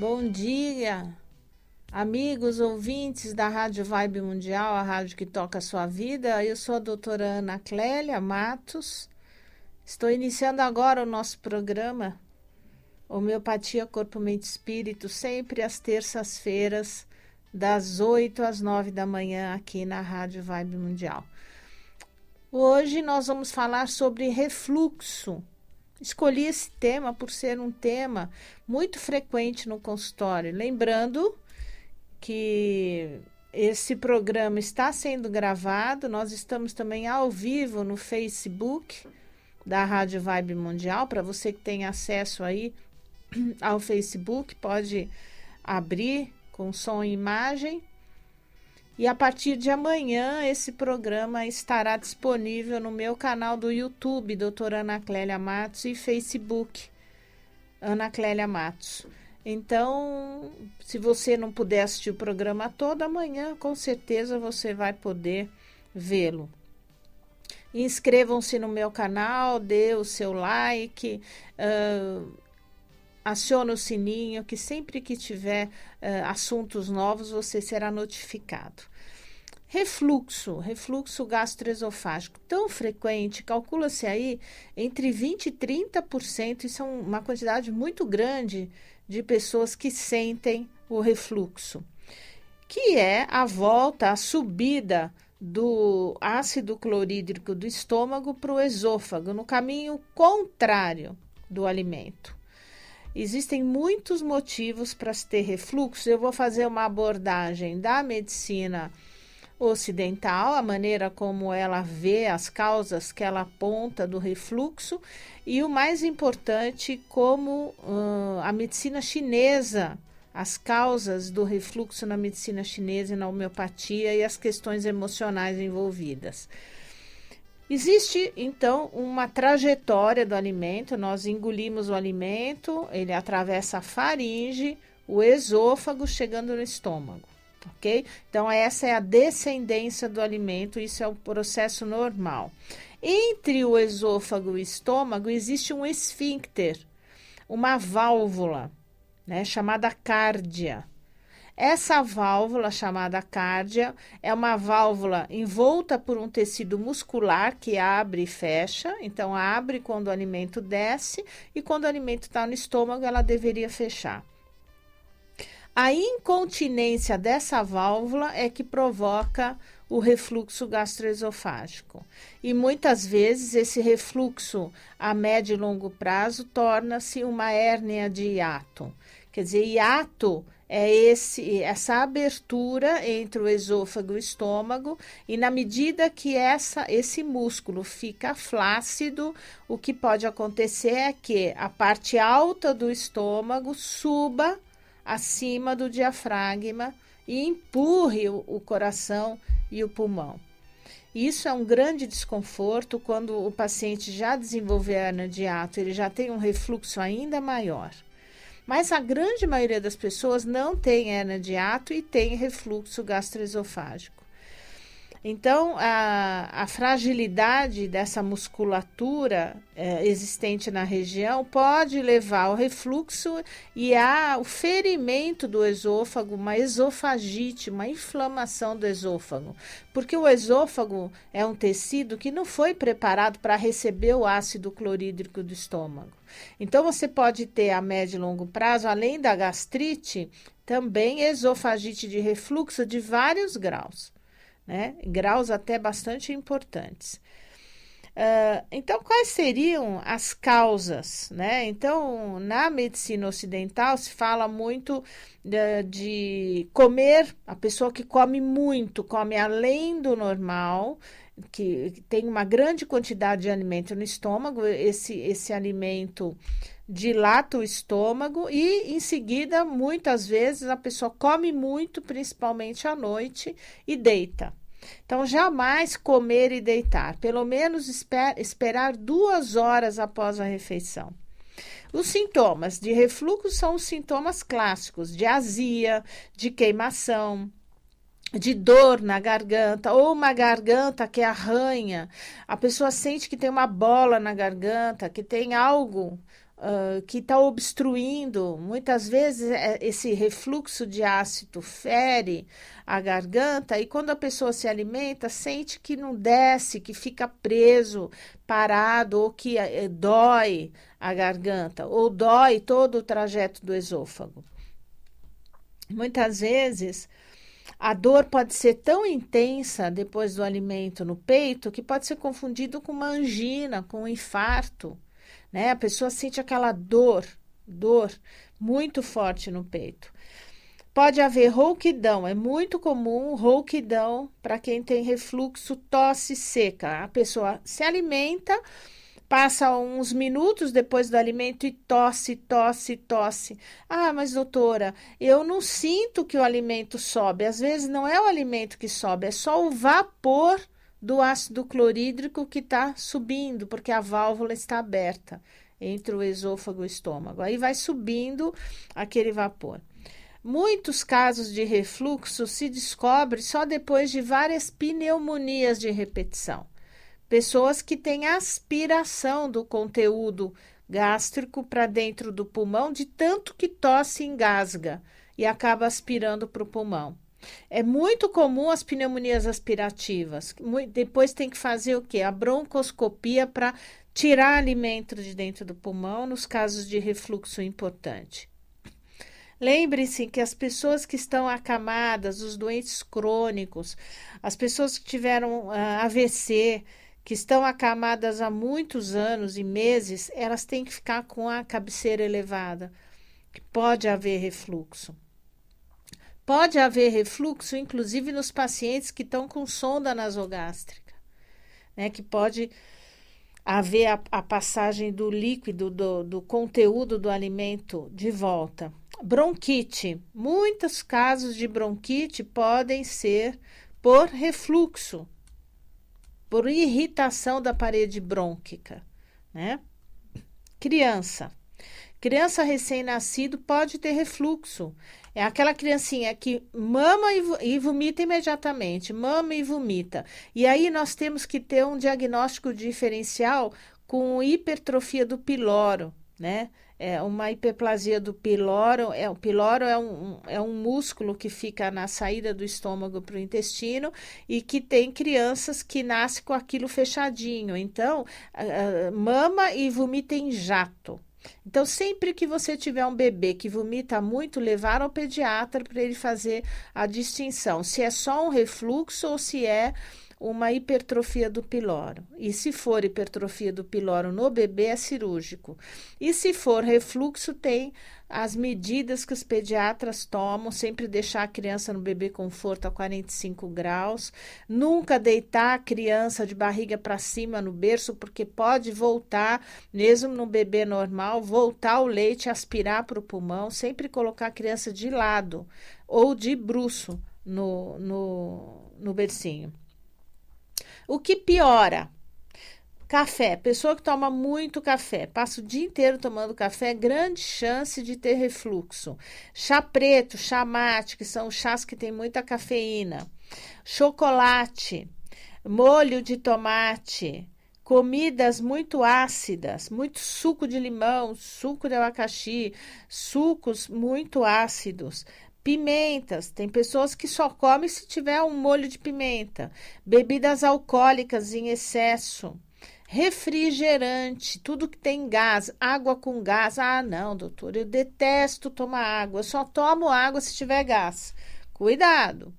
Bom dia, amigos ouvintes da Rádio Vibe Mundial, a rádio que toca a sua vida. Eu sou a doutora Ana Clélia Matos. Estou iniciando agora o nosso programa Homeopatia Corpo, Mente e Espírito, sempre às terças-feiras, das 8 às 9 da manhã, aqui na Rádio Vibe Mundial. Hoje nós vamos falar sobre refluxo Escolhi esse tema por ser um tema muito frequente no consultório. Lembrando que esse programa está sendo gravado, nós estamos também ao vivo no Facebook da Rádio Vibe Mundial. Para você que tem acesso aí ao Facebook, pode abrir com som e imagem e a partir de amanhã, esse programa estará disponível no meu canal do YouTube, doutora Ana Clélia Matos, e Facebook, Ana Clélia Matos. Então, se você não puder assistir o programa todo, amanhã com certeza você vai poder vê-lo. Inscrevam-se no meu canal, dê o seu like, uh, acione o sininho, que sempre que tiver uh, assuntos novos você será notificado. Refluxo, refluxo gastroesofágico tão frequente, calcula-se aí entre 20% e 30%, isso é uma quantidade muito grande de pessoas que sentem o refluxo, que é a volta, a subida do ácido clorídrico do estômago para o esôfago, no caminho contrário do alimento. Existem muitos motivos para se ter refluxo. Eu vou fazer uma abordagem da medicina ocidental, a maneira como ela vê as causas que ela aponta do refluxo e o mais importante, como uh, a medicina chinesa, as causas do refluxo na medicina chinesa e na homeopatia e as questões emocionais envolvidas. Existe então uma trajetória do alimento, nós engolimos o alimento, ele atravessa a faringe, o esôfago, chegando no estômago ok? Então, essa é a descendência do alimento, isso é o processo normal. Entre o esôfago e o estômago existe um esfíncter, uma válvula, né, chamada cárdia. Essa válvula, chamada cárdia, é uma válvula envolta por um tecido muscular que abre e fecha. Então, abre quando o alimento desce e quando o alimento está no estômago, ela deveria fechar. A incontinência dessa válvula é que provoca o refluxo gastroesofágico. E muitas vezes esse refluxo a médio e longo prazo torna-se uma hérnia de hiato. Quer dizer, hiato é esse, essa abertura entre o esôfago e o estômago, e na medida que essa, esse músculo fica flácido, o que pode acontecer é que a parte alta do estômago suba acima do diafragma e empurre o, o coração e o pulmão. Isso é um grande desconforto quando o paciente já desenvolveu hernia de ato, ele já tem um refluxo ainda maior. Mas a grande maioria das pessoas não tem hernia de ato e tem refluxo gastroesofágico. Então, a, a fragilidade dessa musculatura é, existente na região pode levar ao refluxo e ao ferimento do esôfago, uma esofagite, uma inflamação do esôfago. Porque o esôfago é um tecido que não foi preparado para receber o ácido clorídrico do estômago. Então, você pode ter a médio e longo prazo, além da gastrite, também esofagite de refluxo de vários graus né? Graus até bastante importantes. Uh, então, quais seriam as causas? Né? Então, na medicina ocidental se fala muito de, ah, de, comer, a pessoa que come muito, come além do normal, que, que tem uma grande quantidade de alimento no estômago, esse, esse alimento dilata o estômago e em seguida, muitas vezes, a pessoa come muito, principalmente à noite, e deita. Então, jamais comer e deitar, pelo menos esper esperar duas horas após a refeição. Os sintomas de refluxo são os sintomas clássicos de azia, de queimação, de dor na garganta ou uma garganta que arranha. A pessoa sente que tem uma bola na garganta, que tem algo uh, que está obstruindo. Muitas vezes é, esse refluxo de ácido fere a garganta e quando a pessoa se alimenta, sente que não desce, que fica preso, parado ou que eh, eh, dói a garganta ou dói todo o trajeto do esôfago. Muitas vezes a dor pode ser tão intensa depois do alimento no peito que pode ser confundido com uma angina, com um infarto né? A pessoa sente aquela dor, dor muito forte no peito. Pode haver rouquidão, é muito comum rouquidão para quem tem refluxo, tosse seca. A pessoa se alimenta, passa uns minutos depois do alimento e tosse, tosse, tosse. Ah, mas doutora, eu não sinto que o alimento sobe. Às vezes não é o alimento que sobe, é só o vapor do ácido clorídrico que está subindo, porque a válvula está aberta entre o esôfago e o estômago. Aí vai subindo aquele vapor. Muitos casos de refluxo se descobre só depois de várias pneumonias de repetição. Pessoas que têm aspiração do conteúdo gástrico para dentro do pulmão de tanto que tosse e engasga e acaba aspirando para o pulmão. É muito comum as pneumonias aspirativas. Depois tem que fazer o quê? A broncoscopia para tirar alimento de dentro do pulmão nos casos de refluxo importante. Lembre-se que as pessoas que estão acamadas, os doentes crônicos, as pessoas que tiveram uh, ah, AVC, que estão acamadas há muitos anos e meses, elas têm que ficar com a cabeceira elevada, que pode haver refluxo. Pode haver refluxo, inclusive nos pacientes que estão com sonda nasogástrica, né? Que pode haver a, a passagem do líquido, do, do conteúdo do alimento de volta. Bronquite. Muitos casos de bronquite podem ser por refluxo, por irritação da parede brônquica, né? Criança. Criança recém-nascido pode ter refluxo. É aquela criancinha que mama e vomita imediatamente, mama e vomita. E aí nós temos que ter um diagnóstico diferencial com hipertrofia do piloro, né? É uma hiperplasia do piloro. É, o piloro é um, é um músculo que fica na saída do estômago para o intestino e que tem crianças que nascem com aquilo fechadinho. Então, mama e vomita em jato. Então, sempre que você tiver um bebê que vomita muito, levar ao pediatra para ele fazer a distinção se é só um refluxo ou se é uma hipertrofia do piloro. E se for hipertrofia do piloro no bebê, é cirúrgico. E se for refluxo, tem as medidas que os pediatras tomam, sempre deixar a criança no bebê conforto a 45 graus, nunca deitar a criança de barriga para cima no berço, porque pode voltar, mesmo no bebê normal, voltar o leite, aspirar para o pulmão, sempre colocar a criança de lado ou de bruço no, no, no bercinho. O que piora? Café. Pessoa que toma muito café, passa o dia inteiro tomando café, é grande chance de ter refluxo. Chá preto, chá mate, que são chás que têm muita cafeína. Chocolate, molho de tomate, comidas muito ácidas, muito suco de limão, suco de abacaxi, sucos muito ácidos, Pimentas, tem pessoas que só comem se tiver um molho de pimenta. Bebidas alcoólicas em excesso. Refrigerante, tudo que tem gás, água com gás. Ah, não, doutor, eu detesto tomar água. Eu só tomo água se tiver gás. Cuidado,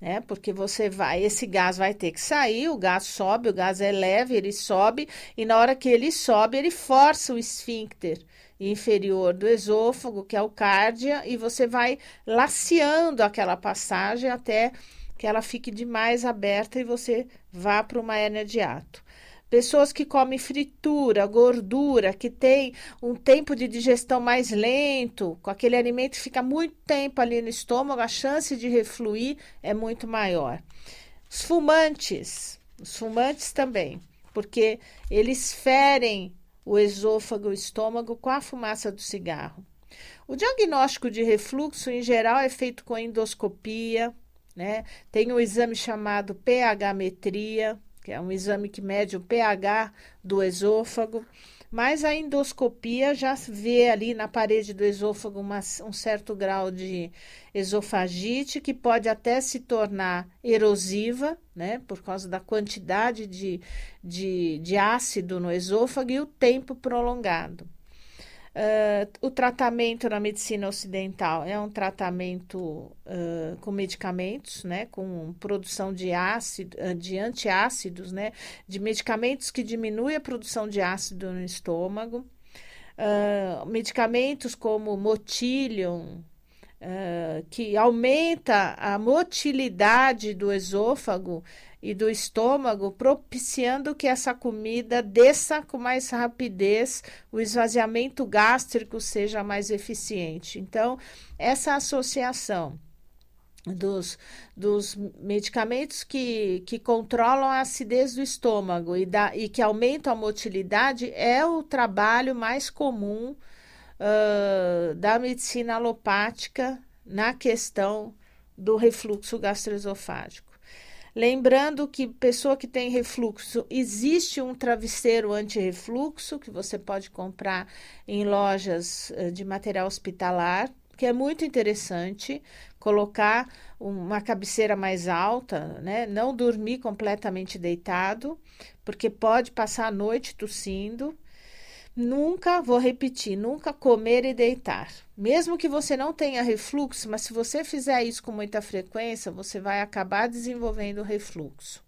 né? Porque você vai, esse gás vai ter que sair, o gás sobe, o gás é leve, ele sobe, e na hora que ele sobe, ele força o esfíncter inferior do esôfago, que é o cárdia, e você vai laceando aquela passagem até que ela fique demais aberta e você vá para uma hérnia de ato. Pessoas que comem fritura, gordura, que tem um tempo de digestão mais lento, com aquele alimento fica muito tempo ali no estômago, a chance de refluir é muito maior. Os fumantes, os fumantes também, porque eles ferem o esôfago o estômago com a fumaça do cigarro. O diagnóstico de refluxo, em geral, é feito com endoscopia, né? Tem um exame chamado pH-metria, que é um exame que mede o pH do esôfago. Mas a endoscopia já vê ali na parede do esôfago uma, um certo grau de esofagite que pode até se tornar erosiva, né? Por causa da quantidade de, de, de ácido no esôfago e o tempo prolongado. Uh, o tratamento na medicina ocidental é um tratamento uh, com medicamentos, né, com produção de ácido, ah, de antiácidos, né, de medicamentos que diminuem a produção de ácido no estômago. Uh, medicamentos como motilium, que aumenta a motilidade do esôfago e do estômago, propiciando que essa comida desça com mais rapidez, o esvaziamento gástrico seja mais eficiente. Então, essa associação dos, dos medicamentos que, que controlam a acidez do estômago e, da, e que aumentam a motilidade é o trabalho mais comum uh, da medicina alopática na questão do refluxo gastroesofágico. Lembrando que pessoa que tem refluxo, existe um travesseiro anti-refluxo que você pode comprar em lojas de material hospitalar, que é muito interessante colocar uma cabeceira mais alta, né? Não dormir completamente deitado, porque pode passar a noite tossindo. Nunca, vou repetir, nunca comer e deitar. Mesmo que você não tenha refluxo, mas se você fizer isso com muita frequência, você vai acabar desenvolvendo refluxo.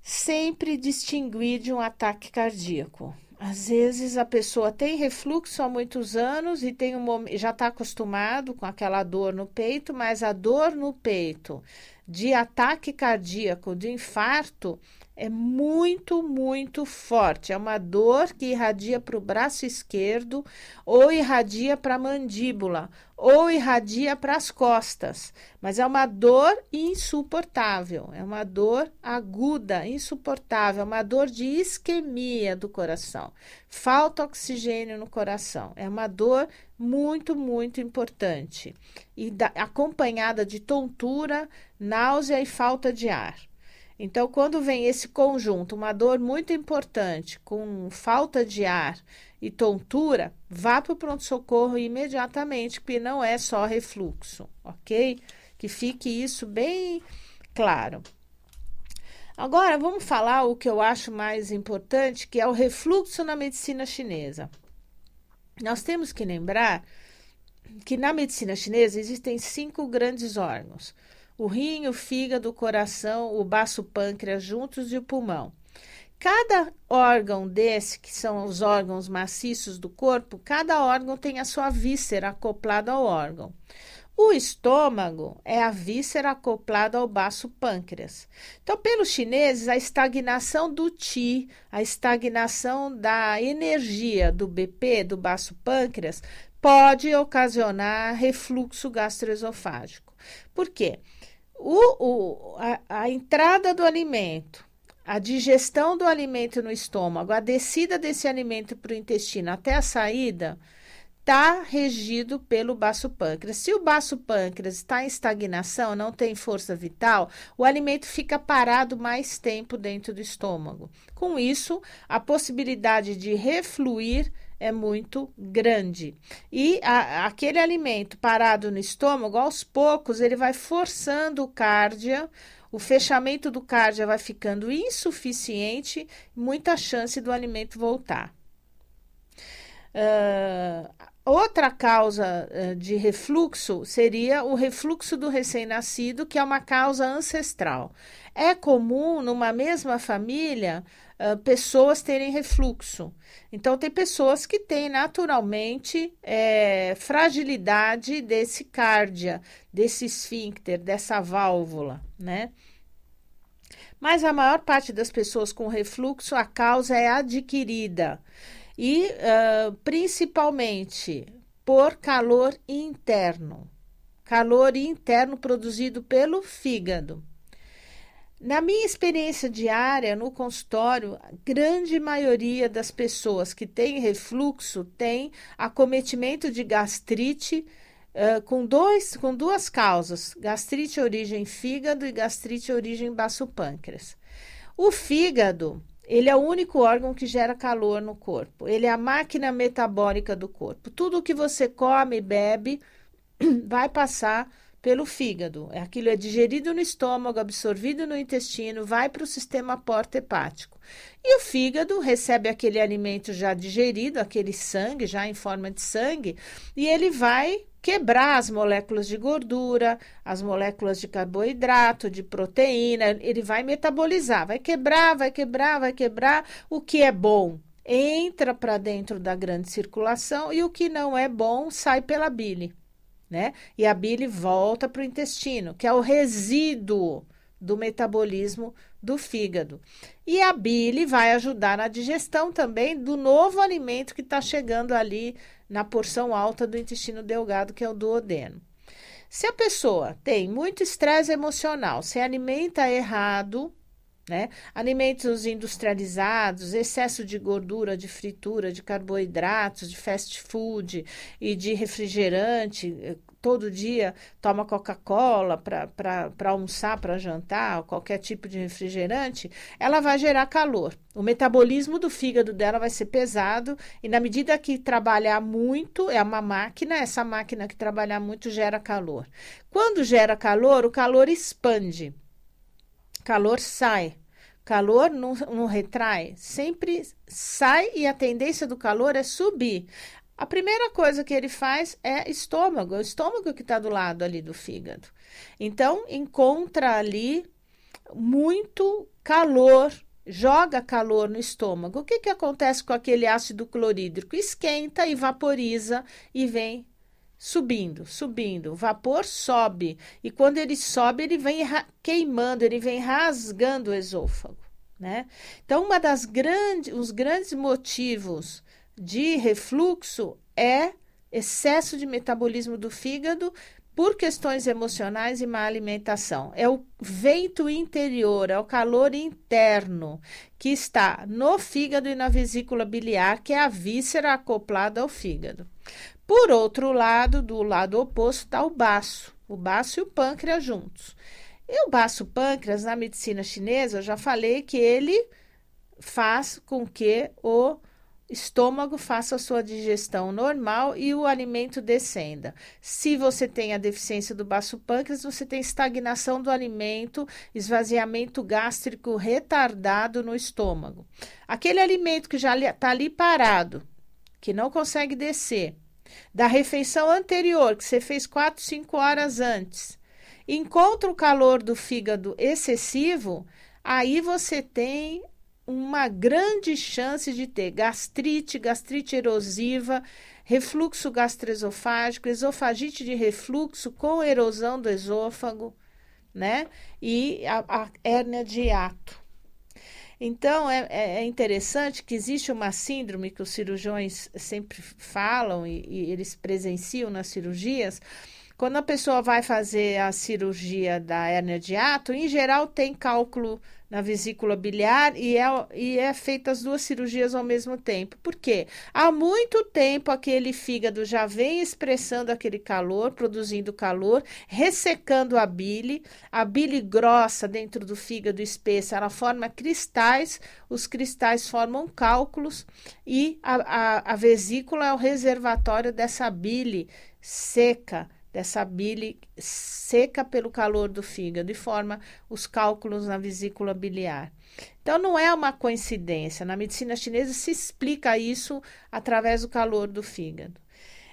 Sempre distinguir de um ataque cardíaco. Às vezes a pessoa tem refluxo há muitos anos e tem um, já está acostumado com aquela dor no peito, mas a dor no peito de ataque cardíaco, de infarto, é muito, muito forte. É uma dor que irradia para o braço esquerdo, ou irradia para a mandíbula, ou irradia para as costas. Mas é uma dor insuportável, é uma dor aguda, insuportável, é uma dor de isquemia do coração falta oxigênio no coração. É uma dor muito, muito importante e da, acompanhada de tontura, náusea e falta de ar. Então, quando vem esse conjunto, uma dor muito importante, com falta de ar e tontura, vá para o pronto-socorro imediatamente, porque não é só refluxo, ok? Que fique isso bem claro. Agora vamos falar o que eu acho mais importante, que é o refluxo na medicina chinesa. Nós temos que lembrar que na medicina chinesa existem cinco grandes órgãos: o rim, o fígado, o coração, o baço pâncreas juntos e o pulmão. Cada órgão desse, que são os órgãos maciços do corpo, cada órgão tem a sua víscera acoplada ao órgão. O estômago é a víscera acoplada ao baço pâncreas. Então, pelos chineses, a estagnação do Ti, a estagnação da energia do BP, do baço pâncreas, pode ocasionar refluxo gastroesofágico. Por quê? O, o, a, a entrada do alimento a digestão do alimento no estômago, a descida desse alimento para o intestino até a saída, está regido pelo baço pâncreas. Se o baço pâncreas está em estagnação, não tem força vital, o alimento fica parado mais tempo dentro do estômago. Com isso, a possibilidade de refluir é muito grande. E a, aquele alimento parado no estômago, aos poucos, ele vai forçando o cardia. o fechamento do cardia vai ficando insuficiente, muita chance do alimento voltar. Uh, outra causa eh, de refluxo seria o refluxo do recém-nascido, que é uma causa ancestral. É comum numa mesma família uh, pessoas terem refluxo. Então, tem pessoas que têm naturalmente é, fragilidade desse cárdia, desse esfíncter, dessa válvula, né? Mas a maior parte das pessoas com refluxo, a causa é adquirida e uh, principalmente por calor interno, calor interno produzido pelo fígado. Na minha experiência diária no consultório, a grande maioria das pessoas que têm refluxo tem acometimento de gastrite uh, com, dois, com duas causas: gastrite origem fígado e gastrite origem baço pâncreas. O fígado ele é o único órgão que gera calor no corpo. Ele é a máquina metabólica do corpo. Tudo o que você come e bebe vai passar pelo fígado. Aquilo é digerido no estômago, absorvido no intestino, vai para o sistema porta hepático. E o fígado recebe aquele alimento já digerido, aquele sangue, já em forma de sangue, e ele vai quebrar as moléculas de gordura, as moléculas de carboidrato, de proteína, ele vai metabolizar, vai quebrar, vai quebrar, vai quebrar o que é bom entra para dentro da grande circulação e o que não é bom sai pela bile né? E a bile volta para o intestino, que é o resíduo do metabolismo do fígado. E a bile vai ajudar na digestão também do novo alimento que está chegando ali na porção alta do intestino delgado, que é o duodeno. Se a pessoa tem muito estresse emocional, se alimenta errado, né? Alimentos industrializados, excesso de gordura, de fritura, de carboidratos, de fast food e de refrigerante. Eh, todo dia toma Coca-Cola para almoçar, para jantar, qualquer tipo de refrigerante, ela vai gerar calor. O metabolismo do fígado dela vai ser pesado e, na medida que trabalhar muito, é uma máquina, essa máquina que trabalhar muito gera calor. Quando gera calor, o calor expande. Calor sai. Calor não, não retrai. Sempre sai e a tendência do calor é subir. A primeira coisa que ele faz é estômago, é o estômago que está do lado ali do fígado. Então, encontra ali muito calor, joga calor no estômago. O que, que acontece com aquele ácido clorídrico? Esquenta, e vaporiza e vem subindo, subindo. O vapor sobe e quando ele sobe, ele vem queimando, ele vem rasgando o esôfago, né? Então, uma das grandes, os grandes motivos de refluxo é excesso de metabolismo do fígado por questões emocionais e má alimentação. É o vento interior, é o calor interno que está no fígado e na vesícula biliar, que é a víscera acoplada ao fígado. Por outro lado, do lado oposto está o baço, o baço e o pâncreas juntos. E o baço pâncreas, na medicina chinesa, eu já falei que ele faz com que o estômago faça a sua digestão normal e o alimento descenda. Se você tem a deficiência do baço pâncreas, você tem estagnação do alimento, esvaziamento gástrico retardado no estômago. Aquele alimento que já está ali parado, que não consegue descer, da refeição anterior, que você fez 4, 5 horas antes, encontra o calor do fígado excessivo, aí você tem uma grande chance de ter gastrite, gastrite erosiva, refluxo gastroesofágico, esofagite de refluxo com erosão do esôfago, né? E a, a hérnia de hiato. Então, é, é, é, interessante que existe uma síndrome que os cirurgiões sempre falam e, e eles presenciam nas cirurgias, quando a pessoa vai fazer a cirurgia da hérnia de ato, em geral tem cálculo na vesícula biliar e é, e é feita as duas cirurgias ao mesmo tempo. Por quê? Há muito tempo aquele fígado já vem expressando aquele calor, produzindo calor, ressecando a bile. A bile grossa dentro do fígado espessa, ela forma cristais, os cristais formam cálculos e a, a, a vesícula é o reservatório dessa bile seca dessa bile seca pelo calor do fígado e forma os cálculos na vesícula biliar. Então, não é uma coincidência. Na medicina chinesa se explica isso através do calor do fígado.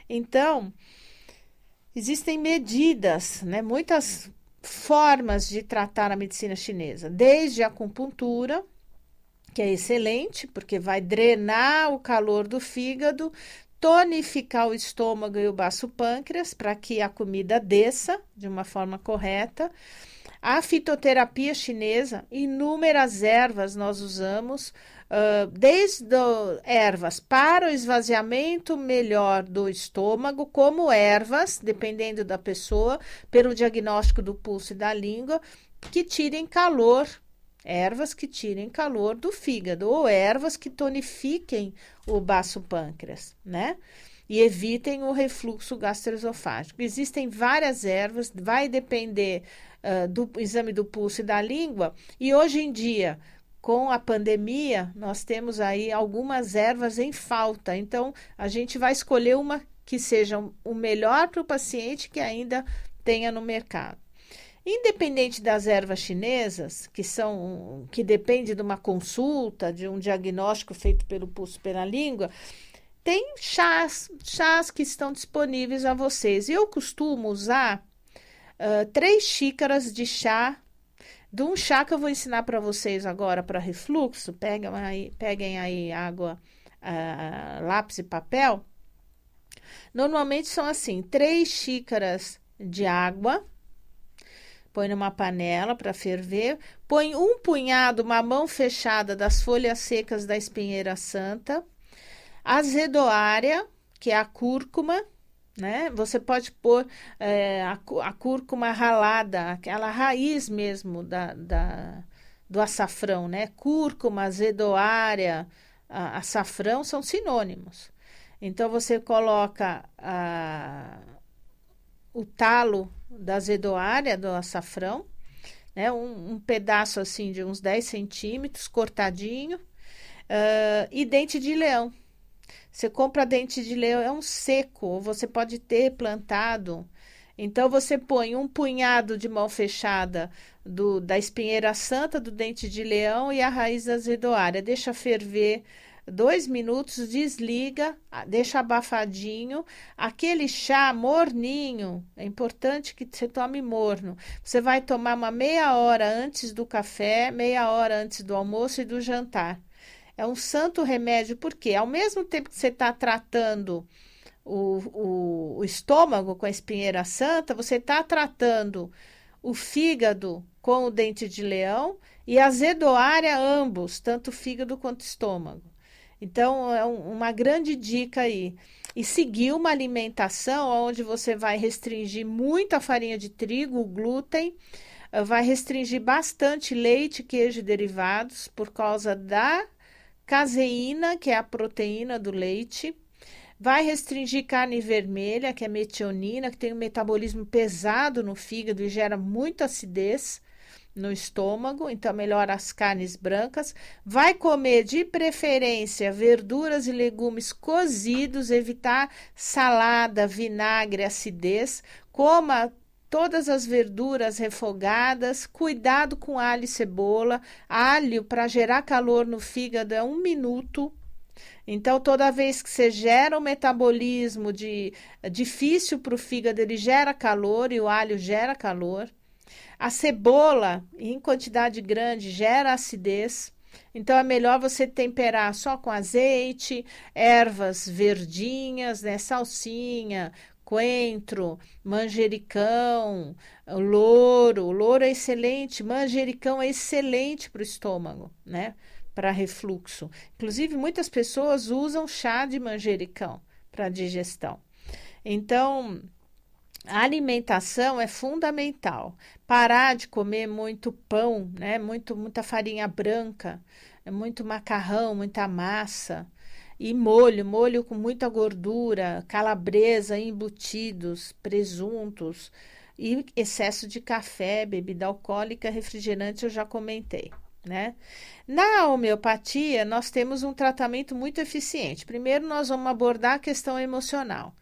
Então, existem medidas, né, muitas formas de tratar a medicina chinesa, desde a acupuntura, que é excelente, porque vai drenar o calor do fígado, tonificar o estômago e o baço pâncreas para que a comida desça de uma forma correta. A fitoterapia chinesa, inúmeras ervas nós usamos, uh, desde ervas para o esvaziamento melhor do estômago, como ervas, dependendo da pessoa, pelo diagnóstico do pulso e da língua, que tirem calor Ervas que tirem calor do fígado ou ervas que tonifiquem o baço pâncreas, né? E evitem o refluxo gastroesofágico. Existem várias ervas, vai depender uh, do exame do pulso e da língua. E hoje em dia, com a pandemia, nós temos aí algumas ervas em falta. Então, a gente vai escolher uma que seja o melhor para o paciente que ainda tenha no mercado. Independente das ervas chinesas, que são que depende de uma consulta, de um diagnóstico feito pelo pulso pela língua, tem chás, chás que estão disponíveis a vocês. Eu costumo usar uh, três xícaras de chá, de um chá que eu vou ensinar para vocês agora para refluxo. Peguem aí, peguem aí água, uh, lápis e papel. Normalmente são assim, três xícaras de água põe numa panela para ferver, põe um punhado, uma mão fechada das folhas secas da espinheira santa, azedoária, que é a cúrcuma, né? Você pode pôr é, a, a, cúrcuma ralada, aquela raiz mesmo da, da, do açafrão, né? Cúrcuma, azedoária, a, açafrão são sinônimos. Então você coloca a o talo da zedoária, do açafrão, né? Um, um pedaço assim de uns 10 centímetros, cortadinho, uh, e dente de leão. Você compra dente de leão, é um seco, você pode ter plantado. Então, você põe um punhado de mão fechada do, da espinheira santa, do dente de leão e a raiz da zedoária. Deixa ferver dois minutos, desliga, deixa abafadinho. Aquele chá morninho, é importante que você tome morno. Você vai tomar uma meia hora antes do café, meia hora antes do almoço e do jantar. É um santo remédio, porque ao mesmo tempo que você está tratando o, o, o, estômago com a espinheira santa, você está tratando o fígado com o dente de leão e a zedoária, ambos, tanto fígado quanto estômago. Então, é um, uma grande dica aí. E seguir uma alimentação onde você vai restringir muito a farinha de trigo, o glúten, eh, vai restringir bastante leite, queijo e derivados por causa da caseína, que é a proteína do leite. Vai restringir carne vermelha, que é metionina, que tem um metabolismo pesado no fígado e gera muita acidez no estômago, então melhora as carnes brancas. Vai comer de preferência verduras e legumes cozidos, evitar salada, vinagre, acidez. Coma todas as verduras refogadas, cuidado com alho e cebola. Alho para gerar calor no fígado é um minuto então, toda vez que você gera um metabolismo de, difícil para o fígado, ele gera calor e o alho gera calor. A cebola, em quantidade grande, gera acidez. Então é melhor você temperar só com azeite, ervas verdinhas, né? Salsinha, coentro, manjericão, louro. O louro é excelente, manjericão é excelente para o estômago, né? Para refluxo. Inclusive, muitas pessoas usam chá de manjericão para digestão. Então, a alimentação é fundamental. Parar de comer muito pão, né? Muito, muita farinha branca, muito macarrão, muita massa. E molho, molho com muita gordura, calabresa, embutidos, presuntos e excesso de café, bebida alcoólica, refrigerante, eu já comentei. Né? Na homeopatia, nós temos um tratamento muito eficiente. Primeiro, nós vamos abordar a questão emocional,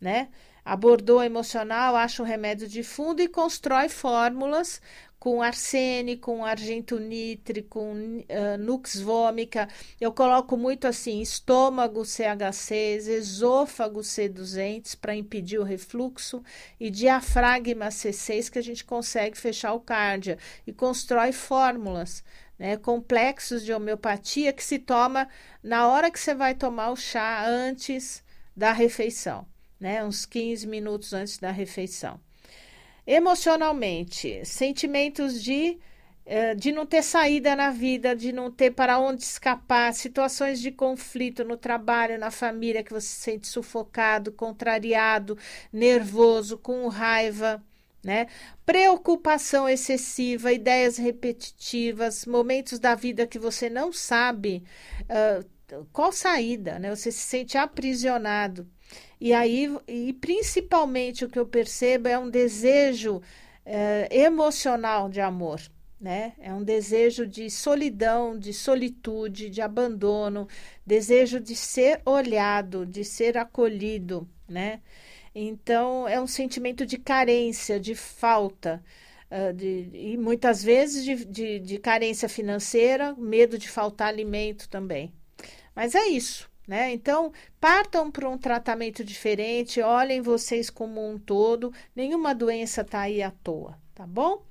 né? Abordou emocional, acha um remédio de fundo e constrói fórmulas com arsênico, com argento nítrico, com uh, eh, nux vômica. Eu coloco muito assim, estômago CH6, esôfago C200 para impedir o refluxo e diafragma C6 que a gente consegue fechar o cardia e constrói fórmulas. Né, complexos de homeopatia que se toma na hora que você vai tomar o chá antes da refeição né? Uns 15 minutos antes da refeição. Emocionalmente, sentimentos de, eh, de não ter saída na vida, de não ter para onde escapar, situações de conflito no trabalho, na família, que você se sente sufocado, contrariado, nervoso, com raiva. Né? Preocupação excessiva, ideias repetitivas, momentos da vida que você não sabe uh, qual saída, né? Você se sente aprisionado. E aí, e principalmente o que eu percebo é um desejo é, emocional de amor. Né? É um desejo de solidão, de solitude, de abandono, desejo de ser olhado, de ser acolhido, né? Então é um sentimento de carência, de falta, uh, de, e muitas vezes de, de, de carência financeira, medo de faltar alimento também. Mas é isso. Né? Então, partam para um tratamento diferente, olhem vocês como um todo, nenhuma doença está aí à toa, tá bom?